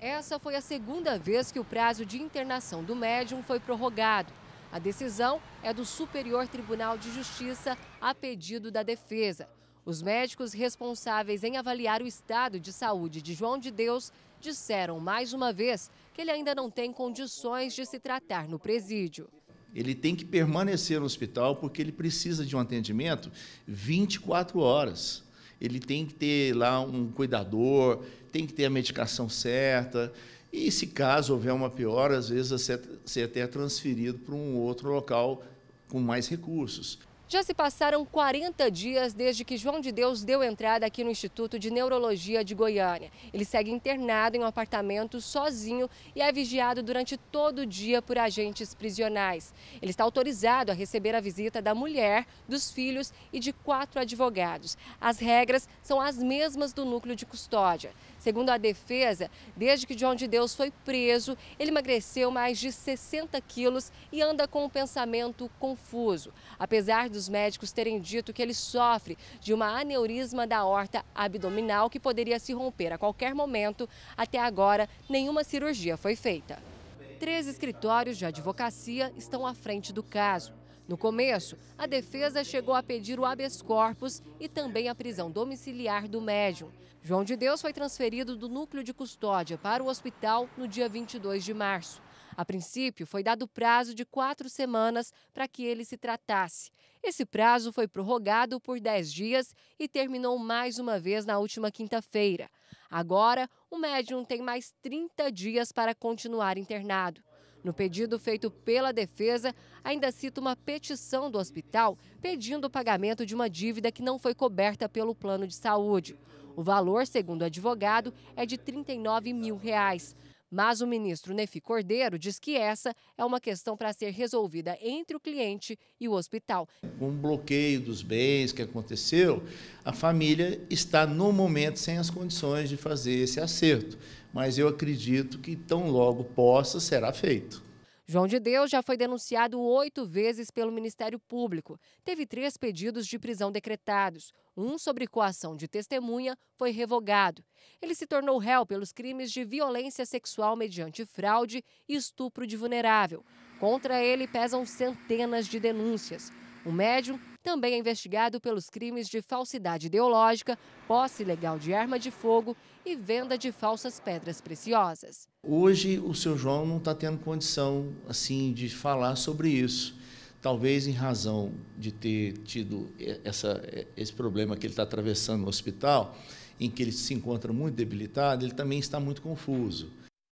Essa foi a segunda vez que o prazo de internação do médium foi prorrogado. A decisão é do Superior Tribunal de Justiça a pedido da defesa. Os médicos responsáveis em avaliar o estado de saúde de João de Deus disseram mais uma vez que ele ainda não tem condições de se tratar no presídio. Ele tem que permanecer no hospital porque ele precisa de um atendimento 24 horas ele tem que ter lá um cuidador, tem que ter a medicação certa. E se caso houver uma piora, às vezes você é, é até transferido para um outro local com mais recursos. Já se passaram 40 dias desde que João de Deus deu entrada aqui no Instituto de Neurologia de Goiânia. Ele segue internado em um apartamento sozinho e é vigiado durante todo o dia por agentes prisionais. Ele está autorizado a receber a visita da mulher, dos filhos e de quatro advogados. As regras são as mesmas do núcleo de custódia. Segundo a defesa, desde que João de Deus foi preso, ele emagreceu mais de 60 quilos e anda com um pensamento confuso. Apesar dos médicos terem dito que ele sofre de uma aneurisma da horta abdominal que poderia se romper a qualquer momento. Até agora, nenhuma cirurgia foi feita. Três escritórios de advocacia estão à frente do caso. No começo, a defesa chegou a pedir o habeas corpus e também a prisão domiciliar do médium. João de Deus foi transferido do núcleo de custódia para o hospital no dia 22 de março. A princípio, foi dado prazo de quatro semanas para que ele se tratasse. Esse prazo foi prorrogado por dez dias e terminou mais uma vez na última quinta-feira. Agora, o médium tem mais 30 dias para continuar internado. No pedido feito pela defesa, ainda cita uma petição do hospital pedindo o pagamento de uma dívida que não foi coberta pelo plano de saúde. O valor, segundo o advogado, é de 39 mil reais. Mas o ministro Nefi Cordeiro diz que essa é uma questão para ser resolvida entre o cliente e o hospital. Com o bloqueio dos bens que aconteceu, a família está no momento sem as condições de fazer esse acerto. Mas eu acredito que tão logo possa, será feito. João de Deus já foi denunciado oito vezes pelo Ministério Público. Teve três pedidos de prisão decretados. Um sobre coação de testemunha foi revogado. Ele se tornou réu pelos crimes de violência sexual mediante fraude e estupro de vulnerável. Contra ele pesam centenas de denúncias. O médium também é investigado pelos crimes de falsidade ideológica, posse ilegal de arma de fogo e venda de falsas pedras preciosas. Hoje o seu João não está tendo condição assim de falar sobre isso. Talvez em razão de ter tido essa, esse problema que ele está atravessando no hospital, em que ele se encontra muito debilitado, ele também está muito confuso.